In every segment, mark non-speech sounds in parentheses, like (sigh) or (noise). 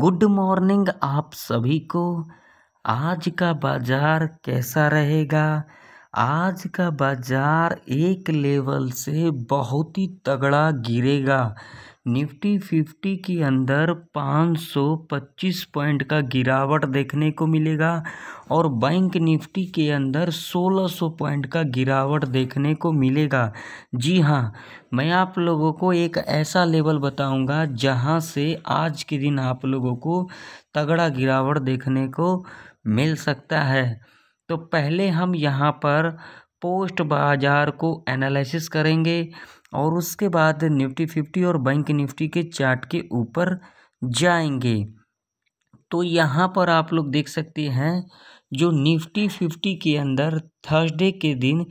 good morning आप सभी को आज का बाज़ार कैसा रहेगा आज का बाज़ार एक लेवल से बहुत ही तगड़ा गिरेगा निफ्टी फिफ्टी के अंदर पाँच सौ पच्चीस पॉइंट का गिरावट देखने को मिलेगा और बैंक निफ्टी के अंदर सोलह सौ पॉइंट का गिरावट देखने को मिलेगा जी हाँ मैं आप लोगों को एक ऐसा लेवल बताऊंगा जहां से आज के दिन आप लोगों को तगड़ा गिरावट देखने को मिल सकता है तो पहले हम यहाँ पर पोस्ट बाजार को एनालिसिस करेंगे और उसके बाद निफ्टी फिफ्टी और बैंक निफ्टी के चार्ट के ऊपर जाएंगे तो यहाँ पर आप लोग देख सकते हैं जो निफ्टी फिफ्टी के अंदर थर्सडे के दिन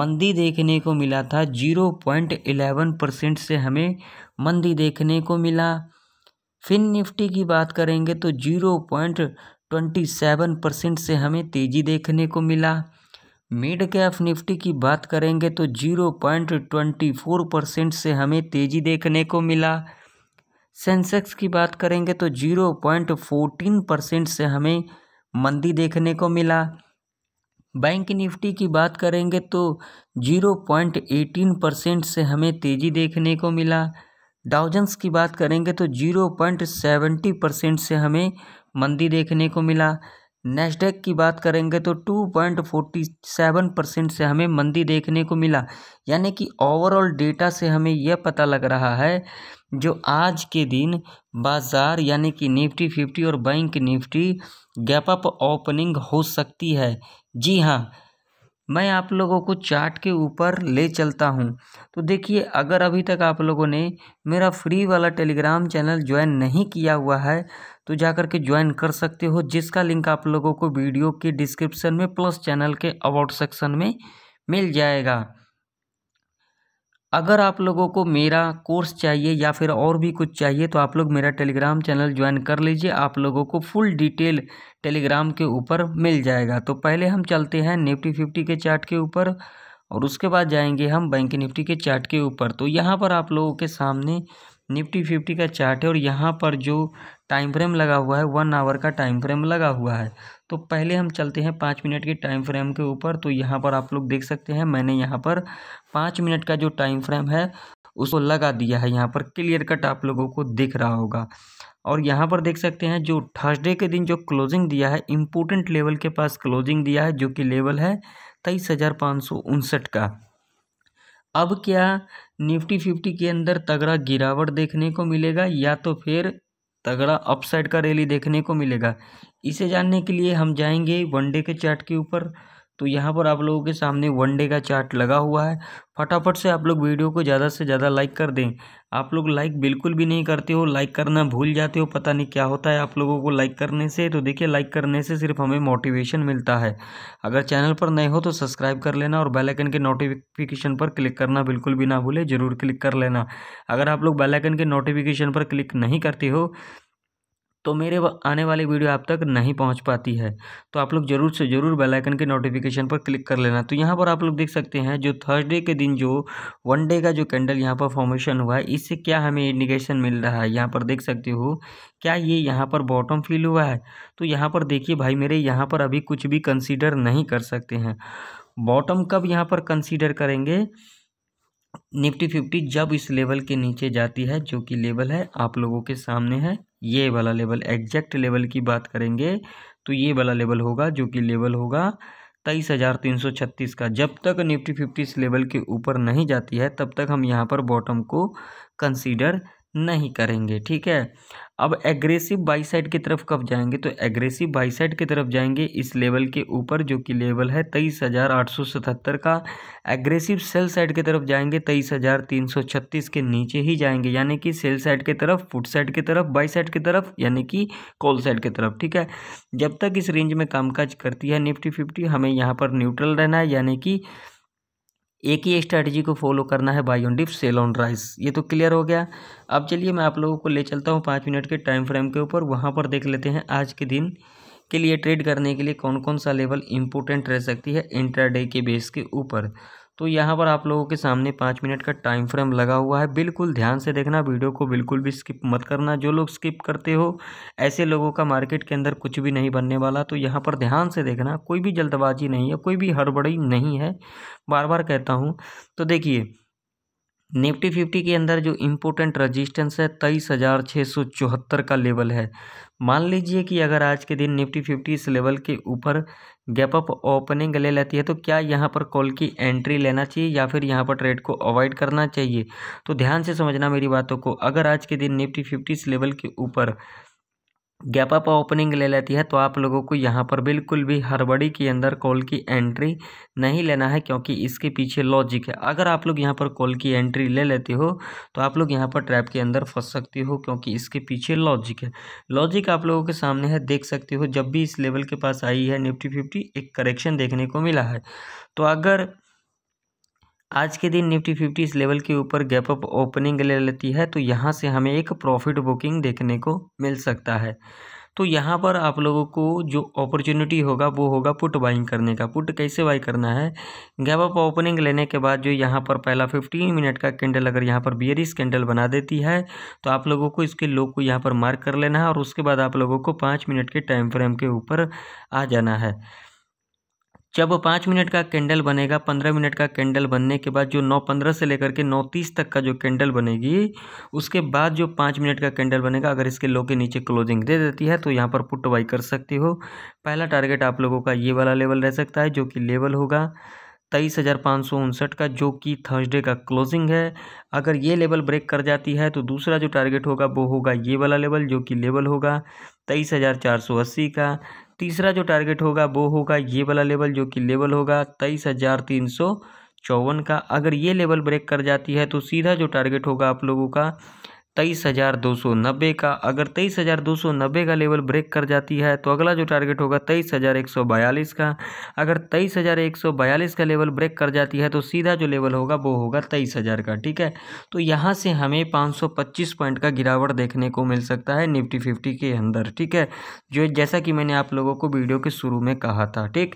मंदी देखने को मिला था जीरो पॉइंट एलेवन परसेंट से हमें मंदी देखने को मिला फिन निफ्टी की बात करेंगे तो zero point twenty seven percent से हमें तेज़ी देखने को मिला मिड कैफ़ निफ्टी की बात करेंगे तो zero point twenty four percent से हमें तेज़ी देखने को मिला सेंसेक्स की बात करेंगे तो जीरो पॉइंट फोर्टीन परसेंट से हमें मंदी देखने को मिला बैंक निफ्टी की बात करेंगे तो जीरो पॉइंट एटीन परसेंट से हमें तेज़ी देखने को मिला डाउजन्स की बात करेंगे तो जीरो पॉइंट सेवेंटी परसेंट से हमें मंदी देखने को मिला नेस्टेक की बात करेंगे तो two point forty seven percent से हमें मंदी देखने को मिला यानी कि ओवरऑल डेटा से हमें यह पता लग रहा है जो आज के दिन बाजार यानी कि निफ्टी फिफ्टी और bank Nifty gap up opening हो सकती है जी हाँ मैं आप लोगों को चार्ट के ऊपर ले चलता हूँ तो देखिए अगर अभी तक आप लोगों ने मेरा फ्री वाला टेलीग्राम चैनल ज्वाइन नहीं किया हुआ है तो जा कर के ज्वाइन कर सकते हो जिसका लिंक आप लोगों को वीडियो के डिस्क्रिप्शन में प्लस चैनल के अबाउट सेक्शन में मिल जाएगा अगर आप लोगों को मेरा कोर्स चाहिए या फिर और भी कुछ चाहिए तो आप लोग मेरा टेलीग्राम चैनल ज्वाइन कर लीजिए आप लोगों को फुल डिटेल टेलीग्राम के ऊपर मिल जाएगा तो पहले हम चलते हैं निफ्टी फिफ्टी के चार्ट के ऊपर और उसके बाद जाएंगे हम बैंक निफ्टी के चार्ट के ऊपर तो यहाँ पर आप लोगों के सामने निफ्टी फिफ्टी का चार्ट है और यहाँ पर जो टाइम फ्रेम लगा हुआ है वन आवर का टाइम फ्रेम लगा हुआ है तो पहले हम चलते हैं पाँच मिनट के टाइम फ्रेम के ऊपर तो यहाँ पर आप लोग देख सकते हैं मैंने यहाँ पर पाँच मिनट का जो टाइम फ्रेम है उसको लगा दिया है यहाँ पर क्लियर कट आप लोगों को दिख रहा होगा और यहाँ पर देख सकते हैं जो थर्सडे के दिन जो क्लोजिंग दिया है इम्पोर्टेंट लेवल के पास क्लोजिंग दिया है जो कि लेवल है तेईस हज़ार पाँच सौ उनसठ का अब क्या निफ्टी फिफ्टी के अंदर तगड़ा गिरावट देखने को मिलेगा या तो फिर तगड़ा अपसाइड का रैली देखने को मिलेगा इसे जानने के लिए हम जाएंगे वनडे के चार्ट के ऊपर तो यहाँ पर आप लोगों के सामने वनडे का चार्ट लगा हुआ है फटाफट से आप लोग वीडियो को ज़्यादा से ज़्यादा लाइक कर दें आप लोग लाइक बिल्कुल भी नहीं करते हो लाइक करना भूल जाते हो पता नहीं क्या होता है आप लोगों को लाइक करने से तो देखिए लाइक करने से सिर्फ हमें मोटिवेशन मिलता है अगर चैनल पर नए हो तो सब्सक्राइब कर लेना और बेलाइकन के नोटिफिकेशन पर क्लिक करना बिल्कुल भी ना भूलें ज़रूर क्लिक कर लेना अगर आप लोग बेलाइकन के नोटिफिकेशन पर क्लिक नहीं करते हो तो मेरे आने वाली वीडियो आप तक नहीं पहुंच पाती है तो आप लोग ज़रूर से ज़रूर बेल आइकन के नोटिफिकेशन पर क्लिक कर लेना तो यहाँ पर आप लोग देख सकते हैं जो थर्सडे के दिन जो वन डे का जो कैंडल यहाँ पर फॉर्मेशन हुआ है इससे क्या हमें इंडिकेशन मिल रहा है यहाँ पर देख सकते हो क्या ये यहाँ पर बॉटम फील हुआ है तो यहाँ पर देखिए भाई मेरे यहाँ पर अभी कुछ भी कंसिडर नहीं कर सकते हैं बॉटम कब यहाँ पर कंसिडर करेंगे निफ्टी फिफ्टी जब इस लेवल के नीचे जाती है जो कि लेवल है आप लोगों के सामने है ये वाला लेवल एग्जैक्ट लेवल की बात करेंगे तो ये वाला लेवल होगा जो कि लेवल होगा तेईस हज़ार तीन सौ छत्तीस का जब तक निफ्टी फिफ्टी इस लेवल के ऊपर नहीं जाती है तब तक हम यहाँ पर बॉटम को कंसीडर नहीं करेंगे ठीक है अब एग्रेसिव बाई साइड की तरफ कब जाएंगे तो एग्रेसिव बाई साइड की तरफ जाएंगे इस लेवल के ऊपर जो कि लेवल है तेईस हज़ार आठ सौ सतहत्तर का एग्रेसिव सेल साइड की तरफ जाएंगे तेईस हज़ार तीन सौ छत्तीस के नीचे ही जाएंगे यानी कि सेल साइड की तरफ फुट साइड की तरफ बाई साइड की तरफ यानी कि कॉल साइड की तरफ ठीक है जब तक इस रेंज में कामकाज करती है निफ्टी फिफ्टी हमें यहाँ पर न्यूट्रल रहना है यानी कि एक ही स्ट्रैटेजी को फॉलो करना है buy on dip sell on rise ये तो क्लियर हो गया अब चलिए मैं आप लोगों को ले चलता हूँ पाँच मिनट के टाइम फ्रेम के ऊपर वहाँ पर देख लेते हैं आज के दिन के लिए ट्रेड करने के लिए कौन कौन सा लेवल इंपोर्टेंट रह सकती है इंट्राडे के बेस के ऊपर तो यहाँ पर आप लोगों के सामने पाँच मिनट का टाइम फ्रेम लगा हुआ है बिल्कुल ध्यान से देखना वीडियो को बिल्कुल भी स्किप मत करना जो लोग स्किप करते हो ऐसे लोगों का मार्केट के अंदर कुछ भी नहीं बनने वाला तो यहाँ पर ध्यान से देखना कोई भी जल्दबाजी नहीं है कोई भी हड़बड़ी नहीं है बार बार कहता हूँ तो देखिए निफ्टी फिफ्टी के अंदर जो इम्पोर्टेंट रजिस्टेंस है तेईस हज़ार छः सौ चौहत्तर का लेवल है मान लीजिए कि अगर आज के दिन निफ्टी फिफ्टी इस लेवल के ऊपर गैप अप ओपनिंग ले लेती है तो क्या यहाँ पर कॉल की एंट्री लेना चाहिए या फिर यहाँ पर ट्रेड को अवॉइड करना चाहिए तो ध्यान से समझना मेरी बातों को अगर आज के दिन निफ्टी फिफ्टी इस लेवल के ऊपर गैप अप ओपनिंग ले लेती है तो आप लोगों को यहाँ पर बिल्कुल भी हड़बड़ी के अंदर कॉल की एंट्री नहीं लेना है क्योंकि इसके पीछे लॉजिक है अगर आप लोग यहाँ पर कॉल की एंट्री ले लेते हो तो आप लोग यहाँ पर ट्रैप के अंदर फंस सकते हो क्योंकि इसके पीछे लॉजिक है लॉजिक आप लोगों के सामने है देख सकते हो जब भी इस लेवल के पास आई है निफ्टी फिफ्टी एक करेक्शन देखने को मिला है तो अगर आज के दिन निफ्टी फिफ्टी इस लेवल के ऊपर गैप अप ओपनिंग ले लेती है तो यहाँ से हमें एक प्रॉफिट बुकिंग देखने को मिल सकता है तो यहाँ पर आप लोगों को जो अपॉर्चुनिटी होगा वो होगा पुट बाइंग करने का पुट कैसे बाई करना है गैप अप ओपनिंग लेने के बाद जो यहाँ पर पहला फिफ्टीन मिनट का कैंडल अगर यहाँ पर बियरिस कैंडल बना देती है तो आप लोगों को इसके लो को यहाँ पर मार्क कर लेना है और उसके बाद आप लोगों को पाँच मिनट के टाइम फ्रेम के ऊपर आ जाना है जब पाँच मिनट का कैंडल बनेगा पंद्रह मिनट का कैंडल बनने के बाद जो नौ पंद्रह से लेकर के नौ तीस तक का जो कैंडल बनेगी उसके बाद जो पाँच मिनट का कैंडल बनेगा अगर इसके लो के नीचे क्लोजिंग दे देती है तो यहाँ पर पुट बाई कर सकते हो पहला टारगेट आप लोगों का ये वाला लेवल रह सकता है जो कि लेवल होगा तेईस हज़ार पाँच सौ उनसठ का जो कि थर्सडे का क्लोजिंग है अगर ये लेवल ब्रेक कर जाती है तो दूसरा जो टारगेट होगा वो होगा ये वाला लेवल जो कि लेवल होगा तेईस हज़ार चार सौ अस्सी का तीसरा जो टारगेट होगा वो होगा ये वाला लेवल जो कि लेवल होगा तेईस हज़ार तीन सौ चौवन का अगर ये लेवल ब्रेक कर जाती है तो सीधा जो टारगेट होगा आप लोगों का तेईस हज़ार दो सौ नब्बे का अगर तेईस हज़ार दो सौ नब्बे का लेवल ब्रेक कर जाती है तो अगला जो टारगेट होगा तेईस हज़ार एक सौ बयालीस का अगर तेईस हज़ार एक सौ बयालीस का लेवल ब्रेक कर जाती है तो सीधा जो लेवल होगा वो होगा तेईस हज़ार का ठीक है तो यहाँ से हमें पाँच सौ पच्चीस पॉइंट का गिरावट देखने को मिल सकता है निफ्टी फिफ्टी के अंदर ठीक है जो जैसा कि मैंने आप लोगों को वीडियो के शुरू में कहा था ठीक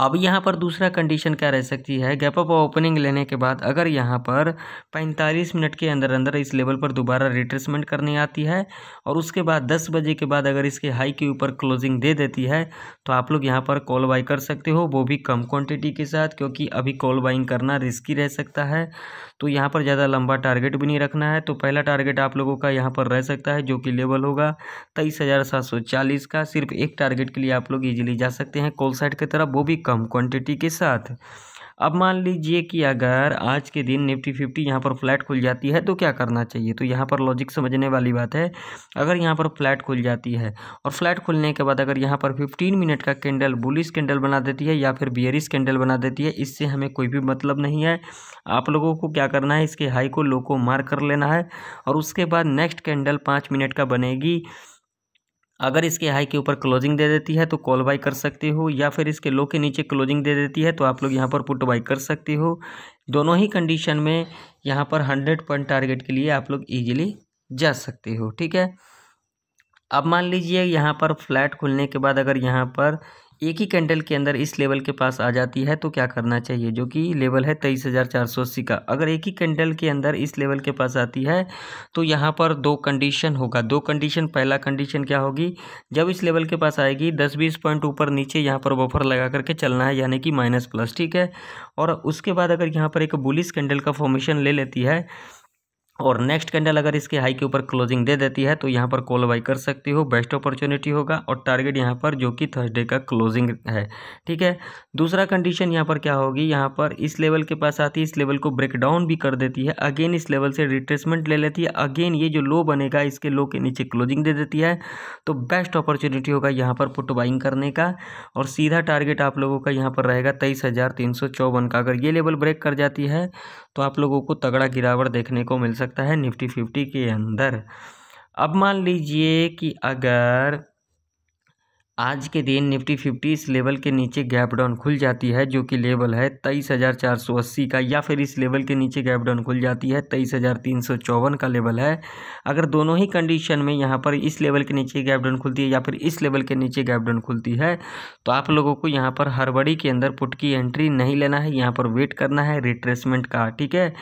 अब यहाँ पर दूसरा कंडीशन क्या रह सकती है गैप अप ओपनिंग लेने के बाद अगर यहाँ पर 45 मिनट के अंदर अंदर इस लेवल पर दोबारा रिट्रेसमेंट करने आती है और उसके बाद 10 बजे के बाद अगर इसके हाई के ऊपर क्लोजिंग दे देती है तो आप लोग यहाँ पर कॉल बाई कर सकते हो वो भी कम क्वान्टिटी के साथ क्योंकि अभी कॉल बाइंग करना रिस्की रह सकता है तो यहाँ पर ज़्यादा लंबा टारगेट भी नहीं रखना है तो पहला टारगेट आप लोगों का यहाँ पर रह सकता है जो कि लेवल होगा तेईस हज़ार सात सौ चालीस का सिर्फ एक टारगेट के लिए आप लोग इजीली जा सकते हैं कोल साइड की तरफ वो भी कम क्वांटिटी के साथ अब मान लीजिए कि अगर आज के दिन निफ्टी फिफ्टी यहाँ पर फ्लैट खुल जाती है तो क्या करना चाहिए तो यहाँ पर लॉजिक समझने वाली बात है अगर यहाँ पर फ्लैट खुल जाती है और फ्लैट खुलने के बाद अगर यहाँ पर फिफ्टीन मिनट का कैंडल बुलिस कैंडल बना देती है या फिर बियरिस कैंडल बना देती है इससे हमें कोई भी मतलब नहीं है आप लोगों को क्या करना है इसके हाई को लो को मार कर लेना है और उसके बाद नेक्स्ट कैंडल पाँच मिनट का बनेगी अगर इसके हाई के ऊपर क्लोजिंग दे देती है तो कॉल बाई कर सकते हो या फिर इसके लो के नीचे क्लोजिंग दे देती है तो आप लोग यहाँ पर पुट बाई कर सकते हो दोनों ही कंडीशन में यहाँ पर हंड्रेड पॉइंट टारगेट के लिए आप लोग ईजिली जा सकते हो ठीक है अब मान लीजिए यहाँ पर फ्लैट खुलने के बाद अगर यहाँ पर एक ही कैंडल के अंदर इस लेवल के पास आ जाती है तो क्या करना चाहिए जो कि लेवल है तेईस हज़ार चार सौ अस्सी का अगर एक ही कैंडल के अंदर इस लेवल के पास आती है तो यहाँ पर दो कंडीशन होगा दो कंडीशन पहला कंडीशन क्या होगी जब इस लेवल के पास आएगी दस बीस पॉइंट ऊपर नीचे यहाँ पर बफर लगा करके चलना है यानी कि माइनस प्लस ठीक है और उसके बाद अगर यहाँ पर एक बुलिस कैंडल का फॉर्मेशन ले लेती है और नेक्स्ट कैंडल अगर इसके हाई के ऊपर क्लोजिंग दे देती है तो यहाँ पर कॉल बाई कर सकती हो बेस्ट अपॉर्चुनिटी होगा और टारगेट यहाँ पर जो कि थर्सडे का क्लोजिंग है ठीक है दूसरा कंडीशन यहाँ पर क्या होगी यहाँ पर इस लेवल के पास आती है इस लेवल को ब्रेक डाउन भी कर देती है अगेन इस लेवल से रिट्रेसमेंट ले लेती है अगेन ये जो लो बनेगा इसके लो के नीचे क्लोजिंग दे देती है तो बेस्ट अपॉर्चुनिटी होगा यहाँ पर पुट बाइंग करने का और सीधा टारगेट आप लोगों का यहाँ पर रहेगा तेईस का अगर ये लेवल ब्रेक कर जाती है तो आप लोगों को तगड़ा गिरावट देखने को मिल सकता है निफ्टी फिफ्टी के अंदर अब मान लीजिए कि अगर आज के दिन निफ्टी फिफ्टी इस लेवल के नीचे गैप डाउन खुल जाती है जो कि लेवल है तेईस हज़ार चार सौ अस्सी का या फिर इस लेवल के नीचे गैप डाउन खुल जाती है तेईस हज़ार तीन सौ चौवन का लेवल है अगर दोनों ही कंडीशन में यहाँ पर इस लेवल के नीचे गैप डाउन खुलती है या फिर इस लेवल के नीचे गैप डाउन खुलती है तो आप लोगों को यहाँ पर हरबड़ी के अंदर पुट की एंट्री नहीं लेना है यहाँ पर वेट करना है रिट्रेसमेंट का ठीक है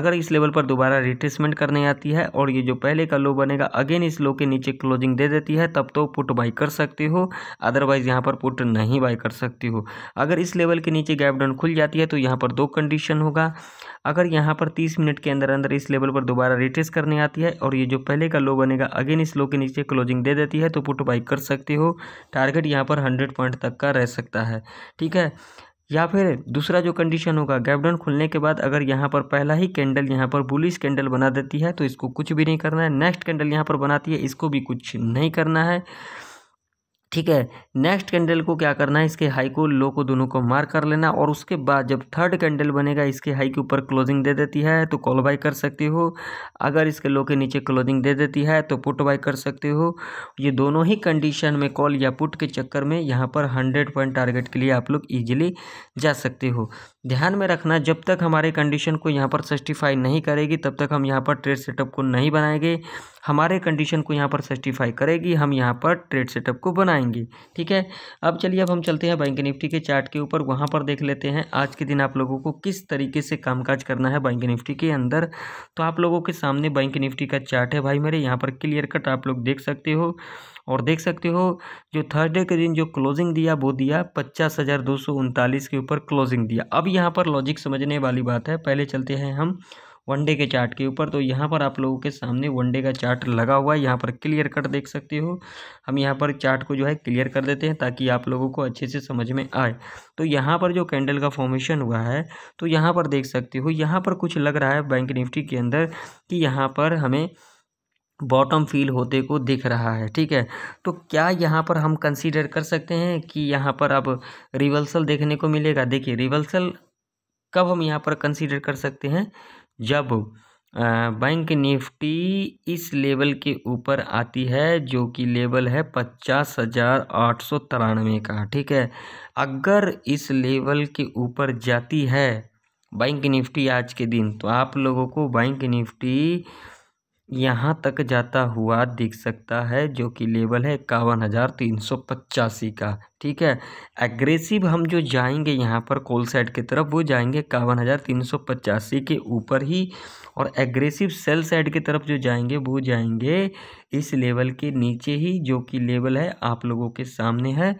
अगर इस लेवल पर दोबारा रिट्रेसमेंट करने आती है और ये जो पहले का लो बनेगा अगेन इस लो के नीचे क्लोजिंग दे देती है तब तो पुट बाई कर सकते हो अदरवाइज़ यहाँ पर पुट नहीं बाय कर सकती हो अगर इस लेवल के नीचे गैप डाउन खुल जाती है तो यहाँ पर दो कंडीशन होगा अगर यहाँ पर तीस मिनट के अंदर अंदर इस लेवल पर दोबारा रिट्रेस करने आती है और ये जो पहले का लो बनेगा अगेन इस लो के नीचे क्लोजिंग दे देती है तो पुट बाई कर सकती हो टारगेट यहाँ पर हंड्रेड पॉइंट तक का रह सकता है ठीक है या फिर दूसरा जो कंडीशन होगा गैपडाउन खुलने के बाद अगर यहाँ पर पहला ही कैंडल यहाँ पर बुलिस कैंडल बना देती है तो इसको कुछ भी नहीं करना है नेक्स्ट कैंडल यहाँ पर बनाती है इसको भी कुछ नहीं करना है ठीक है नेक्स्ट कैंडल को क्या करना है इसके हाई को लो को दोनों को मार कर लेना और उसके बाद जब थर्ड कैंडल बनेगा इसके हाई के ऊपर क्लोजिंग दे देती है तो कॉल बाई कर सकते हो अगर इसके लो के नीचे क्लोजिंग दे देती है तो पुट बाई कर सकते हो ये दोनों ही कंडीशन में कॉल या पुट के चक्कर में यहाँ पर हंड्रेड पॉइंट टारगेट के लिए आप लोग ईजिली जा सकते हो ध्यान में रखना जब तक हमारे कंडीशन को यहाँ पर सर्टिफाई नहीं करेगी तब तक हम यहाँ पर ट्रेड सेटअप को नहीं बनाएंगे हमारे कंडीशन को यहाँ पर सर्टिफाई करेगी हम यहाँ पर ट्रेड सेटअप को बनाएंगे ठीक है अब चलिए अब हम चलते हैं बैंक निफ्टी के चार्ट के ऊपर वहाँ पर देख लेते हैं आज के दिन आप लोगों को किस तरीके से कामकाज करना है बैंक निफ्टी के अंदर तो आप लोगों के सामने बैंक निफ्टी का चार्ट है भाई मेरे यहाँ पर क्लियर कट आप लोग देख सकते हो और देख सकते हो जो थर्सडे के दिन जो क्लोजिंग दिया वो दिया पचास हज़ार दो सौ उनतालीस के ऊपर क्लोजिंग दिया अब यहाँ पर लॉजिक समझने वाली बात है पहले चलते हैं हम वनडे के चार्ट के ऊपर तो यहाँ पर आप लोगों के सामने वनडे का चार्ट लगा हुआ है यहाँ पर क्लियर कट देख सकते हो हम यहाँ पर चार्ट को जो है क्लियर कर देते हैं ताकि आप लोगों को अच्छे से समझ में आए तो यहाँ पर जो कैंडल का फॉर्मेशन हुआ है तो यहाँ पर देख सकते हो यहाँ पर कुछ लग रहा है बैंक निफ्टी के अंदर कि यहाँ पर हमें बॉटम फील होते को दिख रहा है ठीक है तो क्या यहाँ पर हम कंसीडर कर सकते हैं कि यहाँ पर अब रिवर्सल देखने को मिलेगा देखिए रिवर्सल कब हम यहाँ पर कंसीडर कर सकते हैं जब बैंक निफ्टी इस लेवल के ऊपर आती है जो कि लेवल है पचास हज़ार आठ सौ तिरानवे का ठीक है अगर इस लेवल के ऊपर जाती है बैंक निफ्टी आज के दिन तो आप लोगों को बैंक निफ्टी यहाँ तक जाता हुआ दिख सकता है जो कि लेवल है इक्यावन हज़ार तीन सौ पचासी का ठीक है एग्रेसिव हम जो जाएंगे यहाँ पर कोल साइड की तरफ वो जाएंगे इक्यावन हज़ार तीन सौ पचासी के ऊपर ही और एग्रेसिव सेल साइड की तरफ जो जाएंगे वो जाएंगे इस लेवल के नीचे ही जो कि लेवल है आप लोगों के सामने है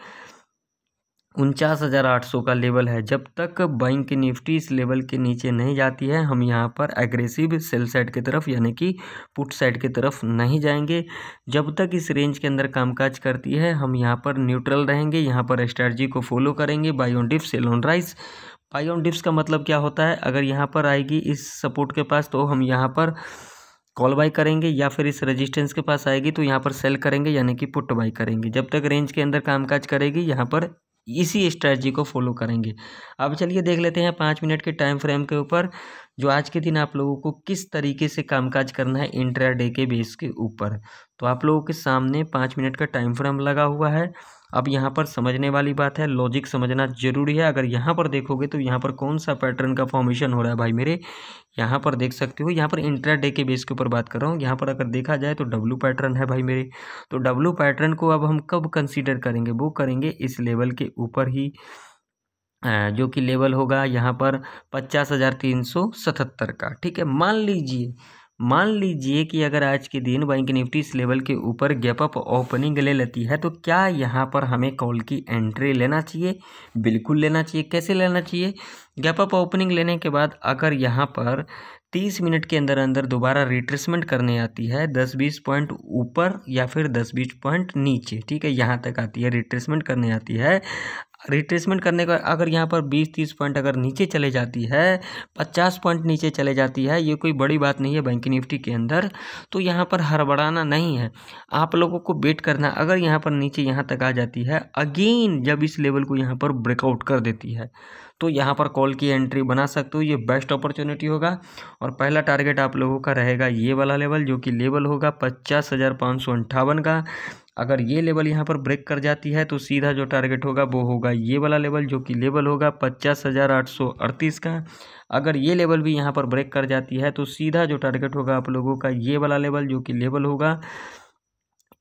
उनचास हज़ार आठ सौ का लेवल है जब तक बैंक निफ्टी इस लेवल के नीचे नहीं जाती है हम यहाँ पर एग्रेसिव सेल साइड की तरफ यानी कि पुट साइड की तरफ नहीं जाएंगे जब तक इस रेंज के अंदर कामकाज करती है हम यहाँ पर न्यूट्रल रहेंगे यहाँ पर स्ट्रैटी को फॉलो करेंगे buy on dip sell on rise buy on dips का मतलब क्या होता है अगर यहाँ पर आएगी इस सपोर्ट के पास तो हम यहाँ पर कॉल बाई करेंगे या फिर इस रेजिस्टेंस के पास आएगी तो यहाँ पर सेल करेंगे यानी कि पुट बाई करेंगे जब तक रेंज के अंदर कामकाज करेगी यहाँ पर इसी स्ट्रैटी को फॉलो करेंगे अब चलिए देख लेते हैं पाँच मिनट के टाइम फ्रेम के ऊपर जो आज के दिन आप लोगों को किस तरीके से कामकाज करना है इंट्रा डे के बेस के ऊपर तो आप लोगों के सामने पाँच मिनट का टाइम फ्रेम लगा हुआ है अब यहाँ पर समझने वाली बात है लॉजिक समझना जरूरी है अगर यहाँ पर देखोगे तो यहाँ पर कौन सा पैटर्न का फॉर्मेशन हो रहा है भाई मेरे यहाँ पर देख सकते हो यहाँ पर इंट्रा डे के बेस के ऊपर बात कर रहा हूँ यहाँ पर अगर देखा जाए तो डब्लू पैटर्न है भाई मेरे तो डब्लू पैटर्न को अब हम कब कंसिडर करेंगे वो करेंगे इस लेवल के ऊपर ही जो कि लेवल होगा यहाँ पर पचास हज़ार तीन सौ सतहत्तर का ठीक है मान लीजिए मान लीजिए कि अगर आज के दिन बैंक निफ्टी इस लेवल के ऊपर गैप अप ओपनिंग ले लेती है तो क्या यहाँ पर हमें कॉल की एंट्री लेना चाहिए बिल्कुल लेना चाहिए कैसे लेना चाहिए गैप अप ओपनिंग लेने के बाद अगर यहाँ पर तीस मिनट के अंदर अंदर दोबारा रिट्रेसमेंट करने आती है दस बीस पॉइंट ऊपर या फिर दस बीस पॉइंट नीचे ठीक है यहाँ तक आती है रिट्रेसमेंट करने आती है रिट्रेसमेंट करने का अगर यहाँ पर बीस तीस पॉइंट अगर नीचे चले जाती है पचास पॉइंट नीचे चले जाती है ये कोई बड़ी बात नहीं है बैंक निफ्टी के अंदर तो यहाँ पर हड़बड़ाना नहीं है आप लोगों को वेट करना अगर यहाँ पर नीचे यहाँ तक आ जाती है अगेन जब इस लेवल को यहाँ पर ब्रेकआउट कर देती है तो यहाँ पर कॉल की एंट्री बना सकते हो ये बेस्ट अपॉर्चुनिटी होगा और पहला टारगेट आप लोगों का रहेगा ये वाला लेवल जो कि लेवल होगा पचास हज़ार पाँच सौ अंठावन का अगर ये लेवल यहाँ पर ब्रेक कर जाती है तो सीधा जो टारगेट होगा वो होगा ये वाला लेवल जो कि लेवल होगा पचास हज़ार आठ सौ अड़तीस का अगर ये लेवल भी यहाँ पर ब्रेक कर जाती है तो सीधा जो टारगेट होगा आप लोगों का ये वाला लेवल जो कि लेवल होगा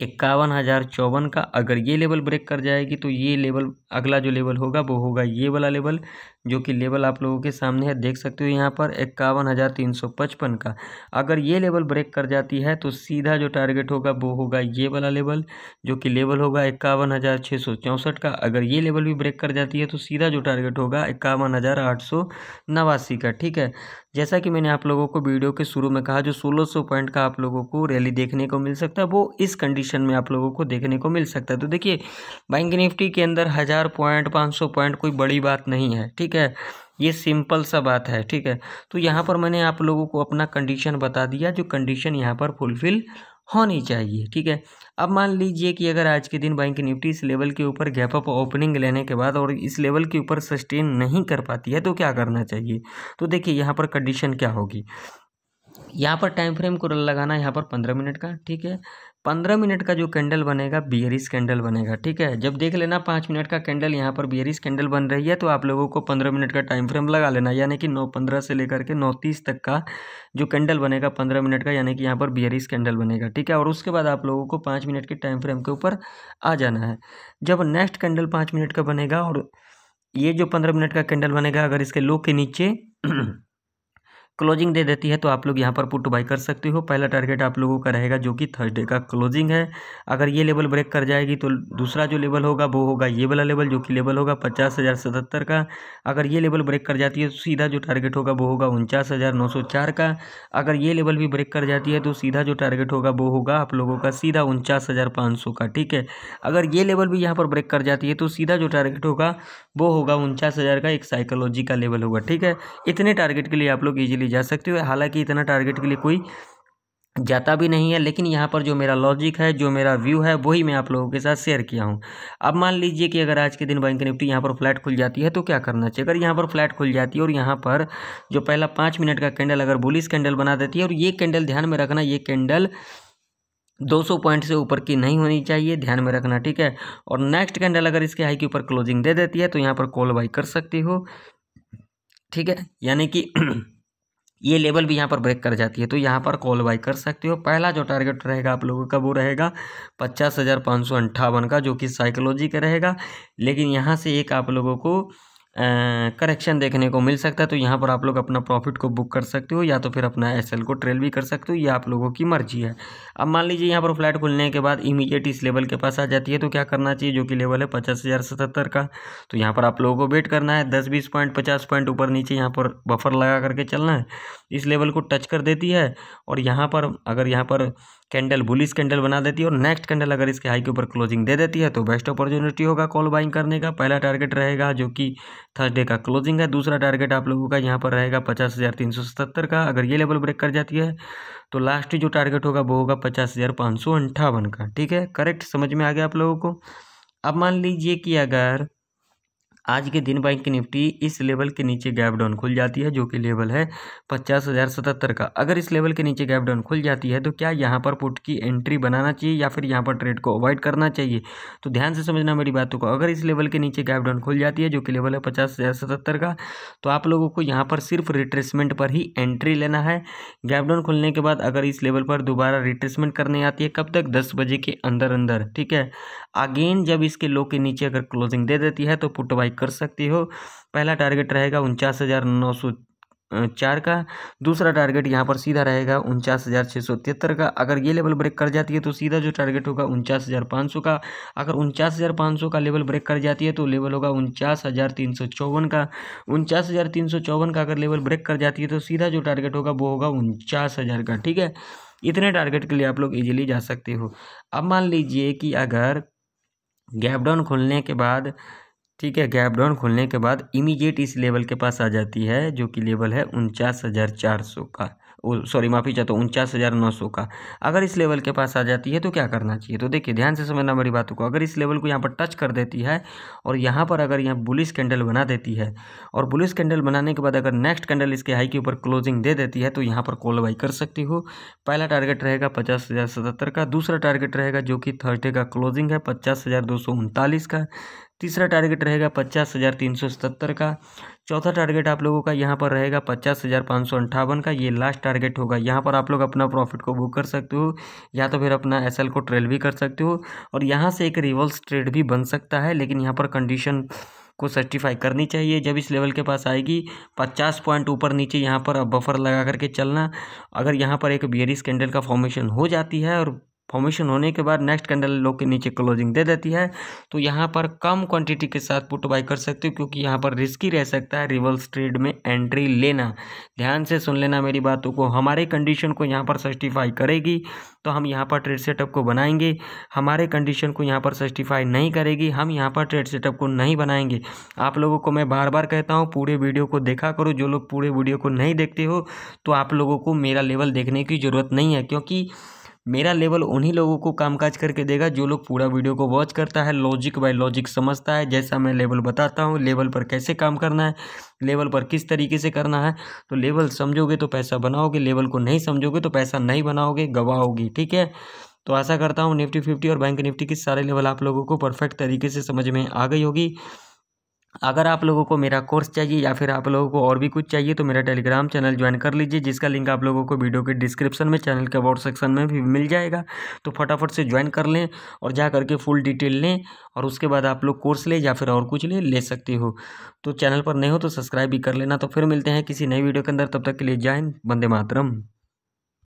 इक्यावन हज़ार चौवन का अगर ये लेवल ब्रेक कर जाएगी तो ये लेवल अगला जो लेवल होगा वो होगा ये वाला लेवल जो कि लेवल आप लोगों के सामने है देख सकते हो यहाँ पर इक्यावन हज़ार तीन सौ पचपन का अगर ये लेवल ब्रेक कर जाती है तो सीधा जो टारगेट होगा वो होगा ये वाला लेवल जो कि लेवल होगा इक्यावन हज़ार छः सौ चौंसठ का अगर ये लेवल भी ब्रेक कर जाती है तो सीधा जो टारगेट होगा इक्यावन हज़ार आठ सौ नवासी का ठीक है जैसा कि मैंने आप लोगों को वीडियो के शुरू में कहा जो सोलह सौ पॉइंट का आप लोगों को रैली देखने को मिल सकता है वो इस कंडीशन में आप लोगों को देखने को मिल सकता है तो देखिए बैंक निफ्टी के अंदर हज़ार पॉइंट पाँच सौ पॉइंट कोई बड़ी बात नहीं है ठीक ठीक है ये सिंपल सा बात है ठीक है तो यहाँ पर मैंने आप लोगों को अपना कंडीशन बता दिया जो कंडीशन यहाँ पर फुलफिल होनी चाहिए ठीक है अब मान लीजिए कि अगर आज के दिन बैंक निफ्टी इस लेवल के ऊपर गैप अप ओपनिंग लेने के बाद और इस लेवल के ऊपर सस्टेन नहीं कर पाती है तो क्या करना चाहिए तो देखिए यहाँ पर कंडीशन क्या होगी यहाँ पर टाइम फ्रेम को लगाना यहाँ पर पंद्रह मिनट का ठीक है पंद्रह मिनट का जो कैंडल बनेगा बियरिस कैंडल बनेगा ठीक है जब देख लेना पाँच मिनट का कैंडल यहाँ पर बियरिस कैंडल बन रही है तो आप लोगों को पंद्रह मिनट का टाइम फ्रेम लगा लेना यानी कि नौ पंद्रह से लेकर के नौ तीस तक का जो कैंडल बनेगा पंद्रह मिनट का यानी कि यहाँ पर बियरिस कैंडल बनेगा ठीक है और उसके बाद आप लोगों को पाँच मिनट के टाइम फ्रेम के ऊपर आ जाना है जब नेक्स्ट कैंडल पाँच मिनट का बनेगा और ये जो पंद्रह मिनट का कैंडल बनेगा अगर इसके लो के नीचे (clears throat) क्लोजिंग दे देती है तो आप लोग यहाँ पर पुट बाई कर सकते हो पहला टारगेट आप लोगों का रहेगा जो कि थर्सडे का क्लोजिंग है अगर ये लेवल ब्रेक कर जाएगी तो दूसरा जो लेवल होगा वो होगा ये वाला लेवल जो कि लेवल होगा पचास हज़ार सतहत्तर का अगर ये लेवल ब्रेक कर जाती है तो सीधा जो टारगेट होगा वो होगा उनचास हज़ार नौ सौ चार का अगर ये लेवल भी ब्रेक कर जाती है तो सीधा जो टारगेट होगा वो होगा आप लोगों का सीधा उनचास हज़ार पाँच सौ का ठीक है अगर ये लेवल भी यहाँ पर ब्रेक कर जाती है तो सीधा जो टारगेट होगा वो होगा उनचास हज़ार का एक साइकोलॉजी का लेवल होगा ठीक है इतने टारगेट के लिए आप लोग ईजिली जा सकते हो हालांकि इतना टारगेट के लिए कोई जाता भी नहीं है लेकिन यहाँ पर जो मेरा लॉजिक है जो मेरा व्यू है वही मैं आप लोगों के साथ शेयर किया हूँ अब मान लीजिए कि अगर आज के दिन बैंक निफ्टी यहाँ पर फ्लैट खुल जाती है तो क्या करना चाहिए अगर यहाँ पर फ्लैट खुल जाती है और यहाँ पर जो पहला पाँच मिनट का कैंडल अगर बुलिस कैंडल बना देती है और ये कैंडल ध्यान में रखना ये कैंडल 200 पॉइंट से ऊपर की नहीं होनी चाहिए ध्यान में रखना ठीक है और नेक्स्ट कैंडल अगर इसके हाई के ऊपर क्लोजिंग दे देती है तो यहाँ पर कॉल बाई कर सकती हो ठीक है यानी कि (clears throat) ये लेवल भी यहाँ पर ब्रेक कर जाती है तो यहाँ पर कॉल बाई कर सकती हो पहला जो टारगेट रहेगा आप लोगों का वो रहेगा पचास हज़ार पाँच सौ अंठावन का जो कि साइकोलॉजी का रहेगा लेकिन यहाँ से एक आप लोगों को करेक्शन देखने को मिल सकता है तो यहाँ पर आप लोग अपना प्रॉफिट को बुक कर सकते हो या तो फिर अपना एस को ट्रेल भी कर सकते हो ये आप लोगों की मर्जी है अब मान लीजिए यहाँ पर फ्लैट खुलने के बाद इमीडिएट इस लेवल के पास आ जाती है तो क्या करना चाहिए जो कि लेवल है पचास हज़ार सतहत्तर का तो यहाँ पर आप लोगों को वेट करना है दस बीस पॉइंट पचास पॉइंट ऊपर नीचे यहाँ पर बफर लगा करके चलना है इस लेवल को टच कर देती है और यहाँ पर अगर यहाँ पर कैंडल बुलिस कैंडल बना देती है और नेक्स्ट कैंडल अगर इसके हाई के ऊपर क्लोजिंग दे देती है तो बेस्ट अपॉर्चुनिटी होगा कॉल बाइंग करने का पहला टारगेट रहेगा जो कि थर्सडे का क्लोजिंग है दूसरा टारगेट आप लोगों का यहाँ पर रहेगा पचास हज़ार तीन सौ का अगर ये लेवल ब्रेक कर जाती है तो लास्ट जो टारगेट होगा वो होगा पचास हज़ार पाँच सौ अंठावन का ठीक है करेक्ट समझ में आ गया आप लोगों को अब मान लीजिए कि अगर आज के दिन बैंक निफ्टी इस लेवल के नीचे गैप डाउन खुल जाती है जो कि लेवल है पचास हज़ार सतहत्तर का अगर इस लेवल के नीचे गैप डाउन खुल जाती है तो क्या यहाँ पर पुट की एंट्री बनाना चाहिए या फिर यहाँ पर ट्रेड को अवॉइड करना चाहिए तो ध्यान से समझना मेरी बातों को अगर इस लेवल के नीचे गैप डाउन खुल जाती है जो कि लेवल है पचास हज़ार सतहत्तर का तो आप लोगों को यहाँ पर सिर्फ रिट्रेसमेंट पर ही एंट्री लेना है गैप डाउन खुलने के बाद अगर इस लेवल पर दोबारा रिट्रेसमेंट करने आती है कब तक दस बजे के अंदर अंदर ठीक है अगेन जब इसके लो के नीचे अगर क्लोजिंग दे देती है तो पुट बाई कर सकती हो पहला टारगेट रहेगा उनचास हज़ार नौ सौ चार का दूसरा टारगेट यहाँ पर सीधा रहेगा उनचास हज़ार छः सौ तिहत्तर का अगर ये लेवल ब्रेक कर जाती है तो सीधा जो टारगेट होगा उनचास हज़ार पाँच सौ का अगर उनचास हज़ार पाँच सौ का लेवल ब्रेक कर जाती है तो लेवल होगा उनचास हज़ार तीन सौ चौवन का उनचास हज़ार तीन सौ चौवन का अगर लेवल ब्रेक कर जाती है तो सीधा जो टारगेट होगा वो होगा उनचास हज़ार का ठीक है इतने टारगेट के लिए आप लोग इजीली जा सकते हो अब मान लीजिए कि अगर गैप डाउन खुलने के बाद ठीक है गैप डाउन खुलने के बाद इमीडिएट इस लेवल के पास आ जाती है जो कि लेवल है उनचास हज़ार चार सौ का सॉरी माफ़ी चाहता हूँ उनचास हज़ार नौ सौ का अगर इस लेवल के पास आ जाती है तो क्या करना चाहिए तो देखिए ध्यान से समझना बड़ी बातों को अगर इस लेवल को यहाँ पर टच कर देती है और यहाँ पर अगर यहाँ बुलिस कैंडल बना देती है और बुलिस कैंडल बनाने के बाद अगर नेक्स्ट कैंडल इसके हाई के ऊपर क्लोजिंग दे देती है तो यहाँ पर कॉल बाई कर सकती हो पहला टारगेट रहेगा पचास हज़ार सतहत्तर का दूसरा टारगेट रहेगा जो कि थर्सडे का क्लोजिंग है पचास हज़ार दो सौ उनतालीस का तीसरा टारगेट रहेगा पचास हज़ार तीन सौ सतहत्तर का चौथा टारगेट आप लोगों का यहाँ पर रहेगा पचास हज़ार पाँच सौ अंठावन का ये लास्ट टारगेट होगा यहाँ पर आप लोग अपना प्रॉफिट को बुक कर सकते हो या तो फिर अपना एस को ट्रेल भी कर सकते हो और यहाँ से एक रिवर्स ट्रेड भी बन सकता है लेकिन यहाँ पर कंडीशन को सर्टिफाई करनी चाहिए जब इस लेवल के पास आएगी पचास पॉइंट ऊपर नीचे यहाँ पर बफर लगा करके चलना अगर यहाँ पर एक बियरिस कैंडल का फॉर्मेशन हो जाती है और फॉर्मेशन होने के बाद नेक्स्ट कैंडल लो के नीचे क्लोजिंग दे देती है तो यहाँ पर कम क्वांटिटी के साथ पुट बाई कर सकते हो क्योंकि यहाँ पर रिस्की रह सकता है रिवर्स ट्रेड में एंट्री लेना ध्यान से सुन लेना मेरी बातों को हमारे कंडीशन को यहाँ पर सस्टिफाई करेगी तो हम यहाँ पर ट्रेड सेटअप को बनाएंगे हमारे कंडीशन को यहाँ पर सस्टिफाई नहीं करेगी हम यहाँ पर ट्रेड सेटअप को नहीं बनाएंगे आप लोगों को मैं बार बार कहता हूँ पूरे वीडियो को देखा करो जो लोग पूरे वीडियो को नहीं देखते हो तो आप लोगों को मेरा लेवल देखने की ज़रूरत नहीं है क्योंकि मेरा लेवल उन्हीं लोगों को कामकाज करके देगा जो लोग पूरा वीडियो को वॉच करता है लॉजिक बाय लॉजिक समझता है जैसा मैं लेवल बताता हूँ लेवल पर कैसे काम करना है लेवल पर किस तरीके से करना है तो लेवल समझोगे तो पैसा बनाओगे लेवल को नहीं समझोगे तो पैसा नहीं बनाओगे गवाओगी ठीक है तो आशा करता हूँ निफ्टी फिफ्टी और बैंक निफ्टी के सारे लेवल आप लोगों को परफेक्ट तरीके से समझ में आ गई होगी अगर आप लोगों को मेरा कोर्स चाहिए या फिर आप लोगों को और भी कुछ चाहिए तो मेरा टेलीग्राम चैनल ज्वाइन कर लीजिए जिसका लिंक आप लोगों को वीडियो के डिस्क्रिप्शन में चैनल के अबाउट सेक्शन में भी मिल जाएगा तो फटाफट से ज्वाइन कर लें और जा करके फुल डिटेल लें और उसके बाद आप लोग कोर्स लें या फिर और कुछ लें ले सकते हो तो चैनल पर नहीं हो तो सब्सक्राइब भी कर लेना तो फिर मिलते हैं किसी नई वीडियो के अंदर तब तक के लिए जय बंदे वंदे मातरम